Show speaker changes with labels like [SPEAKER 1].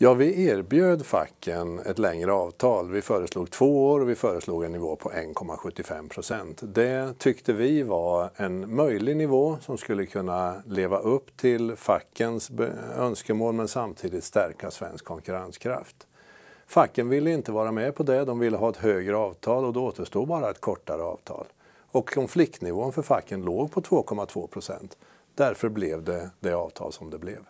[SPEAKER 1] Ja, vi erbjöd facken ett längre avtal. Vi föreslog två år och vi föreslog en nivå på 1,75 procent. Det tyckte vi var en möjlig nivå som skulle kunna leva upp till fackens önskemål men samtidigt stärka svensk konkurrenskraft. Facken ville inte vara med på det. De ville ha ett högre avtal och då återstod bara ett kortare avtal. Och konfliktnivån för facken låg på 2,2 procent. Därför blev det det avtal som det blev.